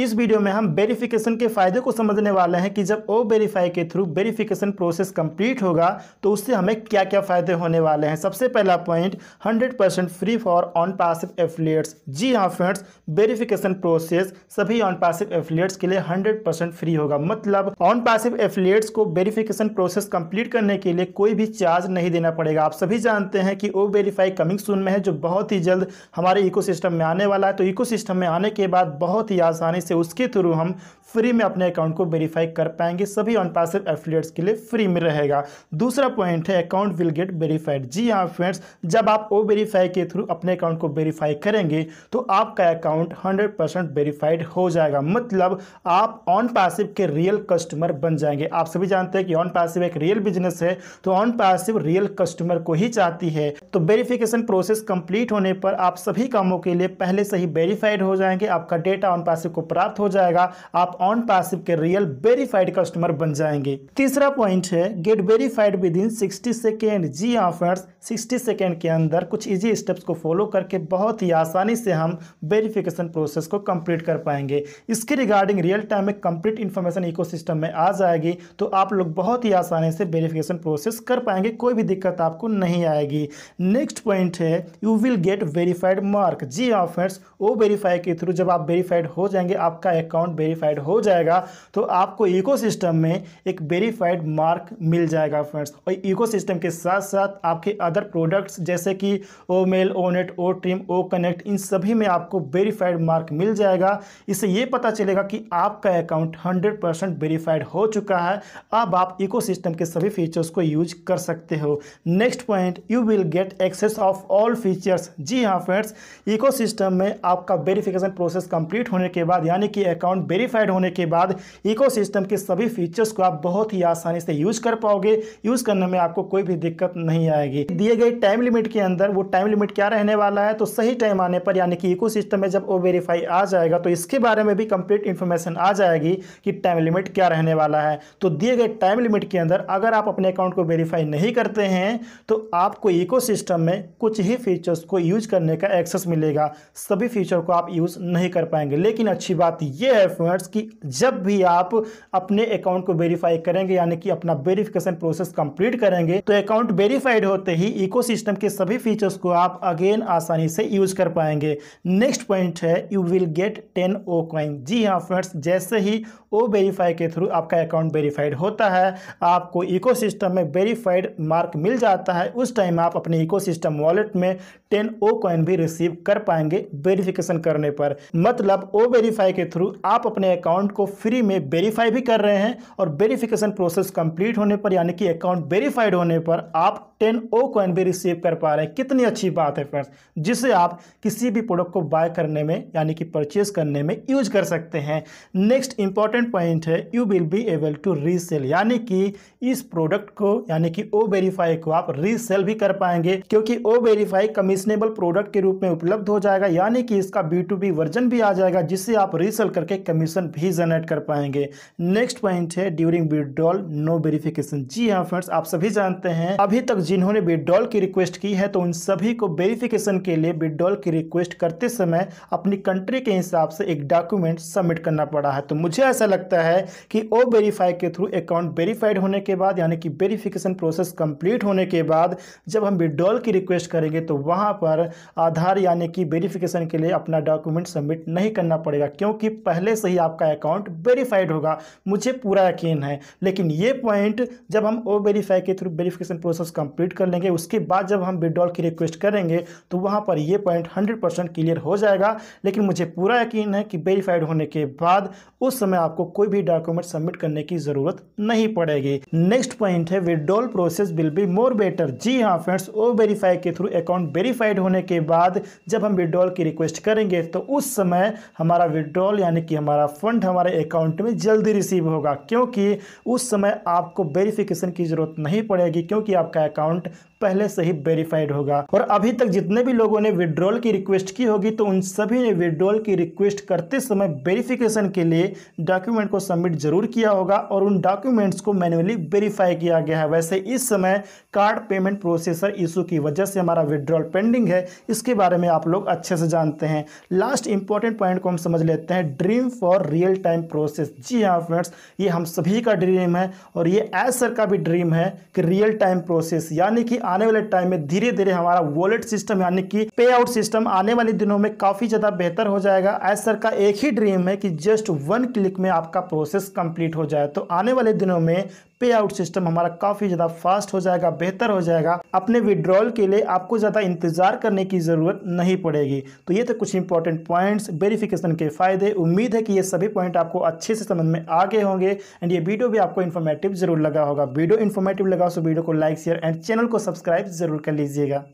इस वीडियो में हम वेरिफिकेशन के फायदे को समझने वाले हैं कि जब ओ वेरीफाई के थ्रू वेरिफिकेशन प्रोसेस कंप्लीट होगा तो उससे हमें क्या क्या फ़ायदे होने वाले हैं सबसे पहला point 100% free for on passive affiliates जी हाँ फ्रेंड्स वेरिफिकेशन प्रोसेस सभी ऑन पासिव एफिलियट्स के लिए 100% फ्री होगा मतलब ऑन पासिव एफिलियट्स को वेरिफिकेशन प्रोसेस कंप्लीट करने के लिए कोई भी चार्ज नहीं देना पड़ेगा आप सभी जानते हैं कि ओ वेरीफाई कमिंग सून में है जो बहुत ही जल्द हमारे इको में आने वाला है तो इको में आने के बाद बहुत ही आसानी से उसके थ्रू हम फ्री में अपने अकाउंट को वेरीफाई कर पाएंगे सभी ऑन पासिव एफिलियट्स के लिए फ्री में रहेगा दूसरा पॉइंट है अकाउंट विल गेट वेरीफाइड जी हाँ फ्रेंड्स जब आप ओ वेरीफाई के थ्रू अपने अकाउंट को वेरीफाई करेंगे तो आपका अकाउंट 100% परसेंट वेरीफाइड हो जाएगा मतलब आप ऑन पासिव के रियल कस्टमर बन जाएंगे आप सभी जानते हैं कि ऑन पासिव एक रियल बिजनेस है तो ऑन पासिव रियल कस्टमर को ही चाहती है तो वेरीफिकेशन प्रोसेस कंप्लीट होने पर आप सभी कामों के लिए पहले से ही वेरीफाइड हो जाएंगे आपका डेटा ऑन पासिव को प्राप्त हो जाएगा आप ऑन पासिव के रियल वेरीफाइड कस्टमर बन जाएंगे तीसरा पॉइंट है get verified within sixty second जी ऑफर्स सिक्सटी सेकेंड के अंदर कुछ ईजी स्टेप्स को फॉलो करके बहुत ही आसानी से हम वेरिफिकेशन प्रोसेस को कंप्लीट कर पाएंगे इसके रिगार्डिंग रियल टाइम में कंप्लीट इन्फॉर्मेशन इको में आ जाएगी तो आप लोग बहुत ही आसानी से वेरिफिकेशन प्रोसेस कर पाएंगे कोई भी दिक्कत आपको नहीं आएगी नेक्स्ट पॉइंट है you will get verified mark जी ऑफर्स हाँ, ओ वेरीफाई के थ्रू जब आप वेरीफाइड हो जाएंगे आपका अकाउंट वेरीफाइड हो जाएगा तो आपको इकोसिस्टम में एक वेरीफाइड मार्क मिल जाएगा फ्रेंड्स और इकोसिस्टम के साथ साथ आपके अदर प्रोडक्ट्स जैसे कि O mail O net O trim O connect इन सभी में आपको वेरीफाइड मार्क मिल जाएगा इससे ये पता चलेगा कि आपका अकाउंट हंड्रेड परसेंट वेरीफाइड हो चुका है अब आप इको के सभी फीचर्स को यूज कर सकते हो next point you will get access of all features जी हाँ फ्रेंड्स इकोसिस्टम में आपका वेरिफिकेशन प्रोसेस कंप्लीट होने के बाद यानी कि अकाउंट वेरीफाइड होने के बाद इकोसिस्टम के सभी फीचर्स को आप बहुत ही आसानी से यूज कर पाओगे यूज करने में आपको कोई भी दिक्कत नहीं आएगी दिए गए टाइम लिमिट के अंदर वो टाइम लिमिट क्या रहने वाला है तो सही टाइम आने पर यानी कि इको में जब वो वेरीफाई आ जाएगा तो इसके बारे में भी कंप्लीट इन्फॉर्मेशन आ जाएगी कि टाइम लिमिट क्या रहने वाला है तो दिए गए टाइम लिमिट के अंदर अगर आप अपने अकाउंट को वेरीफाई नहीं करते हैं तो आपको इको में कुछ ही फीचर्स को यूज करने का एक्सेस मिलेगा सभी फीचर को आप यूज़ नहीं कर पाएंगे लेकिन अच्छी बात यह है फ्रेंड्स कि जब भी आप अपने अकाउंट को वेरीफाई करेंगे यानी कि अपना वेरिफिकेशन प्रोसेस कंप्लीट करेंगे तो अकाउंट वेरीफाइड होते ही इकोसिस्टम के सभी फीचर्स को आप अगेन आसानी से यूज कर पाएंगे नेक्स्ट पॉइंट है you will get ten O coin जी हाँ फ्रेंड्स जैसे ही ओ वेरीफाई के थ्रू आपका अकाउंट वेरीफाइड होता है आपको इको में वेरीफाइड मार्क मिल जाता है उस टाइम आप अपने इको वॉलेट में टेन ओ क्वाइन भी रिसीव कर पाएंगे वेरिफिकेशन करने पर मतलब ओ वेरीफाई यूपीआई के थ्रू आप अपने अकाउंट को फ्री में वेरीफाई भी कर रहे हैं और वेरीफिकेशन प्रोसेस कंप्लीट होने पर यानी कि अकाउंट वेरीफाइड होने पर आप टेन ओ कॉइन भी रिसीव कर पा रहे हैं कितनी अच्छी बात है फ्रेंड्स जिसे आप किसी भी प्रोडक्ट को बाय करने में यानी कि परचेज करने में यूज कर सकते हैं नेक्स्ट इंपॉर्टेंट पॉइंट है you will be able to resell यानी कि इस प्रोडक्ट को यानी कि ओ वेरीफाई को आप रीसेल भी कर पाएंगे क्योंकि ओ वेरीफाई कमीशनेबल प्रोडक्ट के रूप में उपलब्ध हो जाएगा यानी कि इसका बी टू बी वर्जन भी आ जाएगा जिससे आप रीसेल करके कमीशन भी जनरेट कर पाएंगे नेक्स्ट पॉइंट है ड्यूरिंग विड्रॉल नो वेरिफिकेशन जी हाँ फ्रेंड्स आप सभी जानते हैं अभी तक जिन्होंने विड्रॉल की रिक्वेस्ट की है तो उन सभी को वेरिफिकेशन के लिए विड्रॉल की रिक्वेस्ट करते समय अपनी कंट्री के हिसाब से एक डॉक्यूमेंट सबमिट करना पड़ा है तो मुझे ऐसा लगता है कि ओ वेरीफाई के थ्रू अकाउंट वेरीफाइड होने के बाद यानी कि वेरीफिकेशन प्रोसेस कंप्लीट होने के बाद जब हम विड्रॉल की रिक्वेस्ट करेंगे तो वहाँ पर आधार यानी कि वेरिफिकेशन के लिए अपना डॉक्यूमेंट सबमिट नहीं करना पड़ेगा क्यों हूँ कि पहले से ही आपका अकाउंट वेरीफाइड होगा मुझे पूरा यकीन है लेकिन ये पॉइंट जब हम ओ वेरीफाई के थ्रू वेरीफिकेशन प्रोसेस कंप्लीट कर लेंगे उसके बाद जब हम विड्रॉल की रिक्वेस्ट करेंगे तो वहाँ पर ये पॉइंट हंड्रेड परसेंट क्लियर हो जाएगा लेकिन मुझे पूरा यकीन है कि वेरीफाइड होने के बाद उस समय आपको कोई भी डॉक्यूमेंट सबमिट करने की ज़रूरत नहीं पड़ेगी नेक्स्ट पॉइंट है withdrawal process will be more better जी हाँ फ्रेंड्स ओ वेरीफाई के थ्रू अकाउंट वेरीफाइड होने के बाद जब हम विड्रॉल की रिक्वेस्ट करेंगे तो उस समय हमारा विड्रॉल विड्रॉल यानी कि हमारा फंड हमारे अकाउंट में जल्दी रिसीव होगा क्योंकि उस समय आपको वेरिफिकेशन की ज़रूरत नहीं पड़ेगी क्योंकि आपका अकाउंट पहले से ही वेरीफाइड होगा और अभी तक जितने भी लोगों ने विड्रॉल की रिक्वेस्ट की होगी तो उन सभी ने विड्रॉल की रिक्वेस्ट करते समय वेरिफिकेशन के लिए डॉक्यूमेंट को सबमिट जरूर किया होगा और उन डॉक्यूमेंट्स को मैनुअली वेरीफाई किया गया है वैसे इस समय कार्ड पेमेंट प्रोसेसर इशू की वजह से हमारा विड्रॉल पेंडिंग है इसके बारे में आप लोग अच्छे से जानते हैं लास्ट इंपॉर्टेंट पॉइंट को हम समझ लेते लेते हैं dream for real time process जी हाँ फ्रेंड्स ये हम सभी का ड्रीम है और ये एज सर का भी ड्रीम है कि रियल टाइम प्रोसेस यानी कि आने वाले टाइम में धीरे धीरे हमारा वॉलेट सिस्टम यानी कि पे आउट सिस्टम आने वाले दिनों में काफ़ी ज़्यादा बेहतर हो जाएगा एज सर का एक ही ड्रीम है कि जस्ट वन क्लिक में आपका प्रोसेस कंप्लीट हो जाए तो आने वाले दिनों में पे आउट सिस्टम हमारा काफ़ी ज़्यादा फास्ट हो जाएगा बेहतर हो जाएगा अपने विड्रॉल के लिए आपको ज़्यादा इंतज़ार करने की ज़रूरत नहीं पड़ेगी तो ये थे कुछ इंपॉर्टेंट पॉइंट्स वेरिफिकेशन के फ़ायदे उम्मीद है कि ये सभी पॉइंट आपको अच्छे से समझ में आगे होंगे एंड ये वीडियो भी आपको इन्फॉर्मेटिव जरूर लगा होगा वीडियो इन्फॉर्मेटिव लगा तो वीडियो को लाइक शेयर एंड चैनल को सब्सक्राइब जरूर कर लीजिएगा